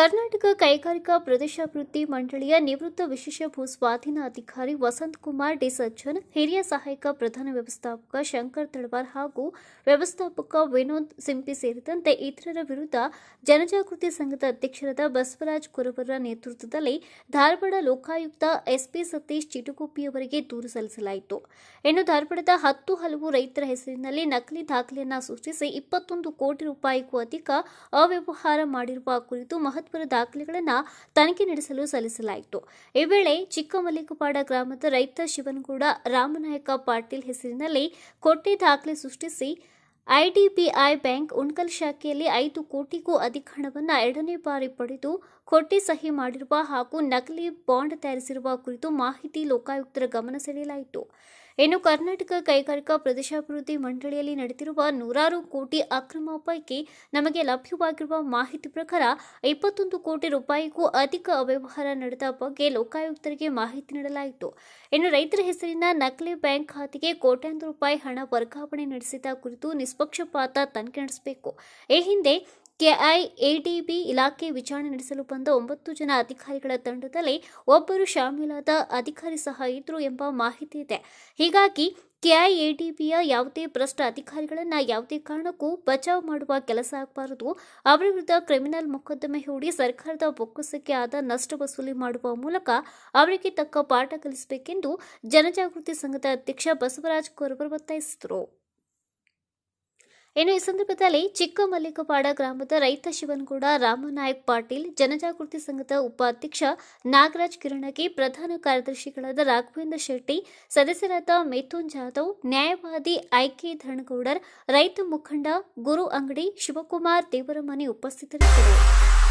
ಕರ್ನಾಟಕ ಕೈಗಾರಿಕಾ ಪ್ರದೇಶಾಭಿವೃದ್ಧಿ ಮಂಡಳಿಯ ನಿವೃತ್ತ ವಿಶೇಷ ಭೂ ಸ್ವಾಧೀನ ಅಧಿಕಾರಿ ವಸಂತ್ ಕುಮಾರ್ ಡಿ ಸಜ್ಜನ್ ಹಿರಿಯ ಸಹಾಯಕ ಪ್ರಧಾನ ವ್ಯವಸ್ಥಾಪಕ ಶಂಕರ್ ತಳವಾರ್ ಹಾಗೂ ವ್ಯವಸ್ಥಾಪಕ ವಿನೋದ್ ಸಿಂಪಿ ಸೇರಿದಂತೆ ಇತರರ ವಿರುದ್ಧ ಜನಜಾಗೃತಿ ಸಂಘದ ಅಧ್ಯಕ್ಷರಾದ ಬಸವರಾಜ್ ಕುರವರ ನೇತೃತ್ವದಲ್ಲಿ ಧಾರವಾಡ ಲೋಕಾಯುಕ್ತ ಎಸ್ಪಿ ಸತೀಶ್ ಅವರಿಗೆ ದೂರು ಸಲ್ಲಿಸಲಾಯಿತು ಇನ್ನು ಧಾರವಾಡದ ಹತ್ತು ಹಲವು ರೈತರ ಹೆಸರಿನಲ್ಲಿ ನಕಲಿ ದಾಖಲೆಯನ್ನು ಸೃಷ್ಟಿಸಿ ಇಪ್ಪತ್ತೊಂದು ಕೋಟಿ ರೂಪಾಯಿಗೂ ಅಧಿಕ ಅವ್ಯವಹಾರ ಮಾಡಿರುವ ಕುರಿತು ಮಹತ್ವ ಮಹತ್ವದ ದಾಖಲೆಗಳನ್ನು ತನಿಖೆ ನಡೆಸಲು ಸಲ್ಲಿಸಲಾಯಿತು ಈ ವೇಳೆ ಚಿಕ್ಕಮಲ್ಲಿಕುಪಾಡ ಗ್ರಾಮದ ರೈತ ಶಿವನಗೌಡ ರಾಮನಾಯಕ ಪಾಟೀಲ್ ಹೆಸರಿನಲ್ಲಿ ಕೊಟ್ಟೆ ದಾಖಲೆ ಸೃಷ್ಟಿಸಿ ಐಡಿಬಿಐ ಬ್ಯಾಂಕ್ ಉಣ್ಕಲ್ ಶಾಖೆಯಲ್ಲಿ ಐದು ಕೋಟಿಗೂ ಅಧಿಕ ಹಣವನ್ನು ಎರಡನೇ ಬಾರಿ ಪಡೆದು ಕೊಟ್ಟಿ ಸಹಿ ಮಾಡಿರುವ ಹಾಗೂ ನಕಲಿ ಬಾಂಡ್ ತಯಾರಿಸಿರುವ ಕುರಿತು ಮಾಹಿತಿ ಲೋಕಾಯುಕ್ತರ ಗಮನ ಸೆಳೆಯಲಾಯಿತು ಇನ್ನು ಕರ್ನಾಟಕ ಕೈಗಾರಿಕಾ ಪ್ರದೇಶಾಭಿವೃದ್ಧಿ ಮಂಡಳಿಯಲ್ಲಿ ನಡೆದಿರುವ ನೂರಾರು ಕೋಟಿ ಅಕ್ರಮ ಪೈಕಿ ನಮಗೆ ಲಭ್ಯವಾಗಿರುವ ಮಾಹಿತಿ ಪ್ರಕಾರ ಇಪ್ಪತ್ತೊಂದು ಕೋಟಿ ರೂಪಾಯಿಗೂ ಅಧಿಕ ಅವ್ಯವಹಾರ ನಡೆದ ಬಗ್ಗೆ ಲೋಕಾಯುಕ್ತರಿಗೆ ಮಾಹಿತಿ ನೀಡಲಾಯಿತು ಇನ್ನು ರೈತರ ಹೆಸರಿನ ನಕಲಿ ಬ್ಯಾಂಕ್ ಖಾತೆಗೆ ಕೋಟ್ಯಾಂತರ ರೂಪಾಯಿ ಹಣ ವರ್ಗಾವಣೆ ನಡೆಸಿದ ಕುರಿತು ನಿಷ್ಪಕ್ಷಪಾತ ತನಿಖೆ ನಡೆಸಬೇಕು ಈ ಹಿಂದೆ ಕೆಐಎಡಿಬಿ ಇಲಾಖೆ ವಿಚಾರಣೆ ನಡೆಸಲು ಬಂದ ಒಂಬತ್ತು ಜನ ಅಧಿಕಾರಿಗಳ ತಂಡದಲ್ಲಿ ಒಬ್ಬರು ಶಾಮೀಲಾದ ಅಧಿಕಾರಿ ಸಹ ಇದ್ರು ಎಂಬ ಮಾಹಿತಿ ಇದೆ ಹೀಗಾಗಿ ಕೆಐಎಡಿಬಿಯ ಯಾವುದೇ ಭ್ರಷ್ಟ ಅಧಿಕಾರಿಗಳನ್ನು ಯಾವುದೇ ಕಾರಣಕ್ಕೂ ಬಚಾವ್ ಮಾಡುವ ಕೆಲಸ ಆಗಬಾರದು ಅವರ ವಿರುದ್ಧ ಕ್ರಿಮಿನಲ್ ಮೊಕದ್ದಮೆ ಹೂಡಿ ಸರ್ಕಾರದ ಬೊಕ್ಕಸಕ್ಕೆ ಆದ ನಷ್ಟ ವಸೂಲಿ ಮಾಡುವ ಮೂಲಕ ಅವರಿಗೆ ತಕ್ಕ ಪಾಠ ಕಲಿಸಬೇಕೆಂದು ಜನಜಾಗೃತಿ ಸಂಘದ ಅಧ್ಯಕ್ಷ ಬಸವರಾಜ್ ಕೋರವರು ಒತ್ತಾಯಿಸಿದರು ಇನ್ನು ಈ ಸಂದರ್ಭದಲ್ಲಿ ಚಿಕ್ಕ ಗ್ರಾಮದ ರೈತ ಶಿವನ್ಗೌಡ ರಾಮನಾಯಕ್ ಪಾಟೀಲ್ ಜನಜಾಗೃತಿ ಸಂಘದ ಉಪಾಧ್ಯಕ್ಷ ನಾಗರಾಜ್ ಕಿರಣಗಿ ಪ್ರಧಾನ ಕಾರ್ಯದರ್ಶಿಗಳಾದ ರಾಘವೇಂದ್ರ ಶೆಟ್ಟಿ ಸದಸ್ಯರಾದ ಮಿಥುನ್ ಜಾಧವ್ ನ್ಯಾಯವಾದಿ ಐಕೆ ಧರಣಗೌಡರ್ ರೈತ ಮುಖಂಡ ಗುರು ಅಂಗಡಿ ಶಿವಕುಮಾರ್ ದೇವರಮನಿ ಉಪಸ್ಥಿತರಿದ್ದರು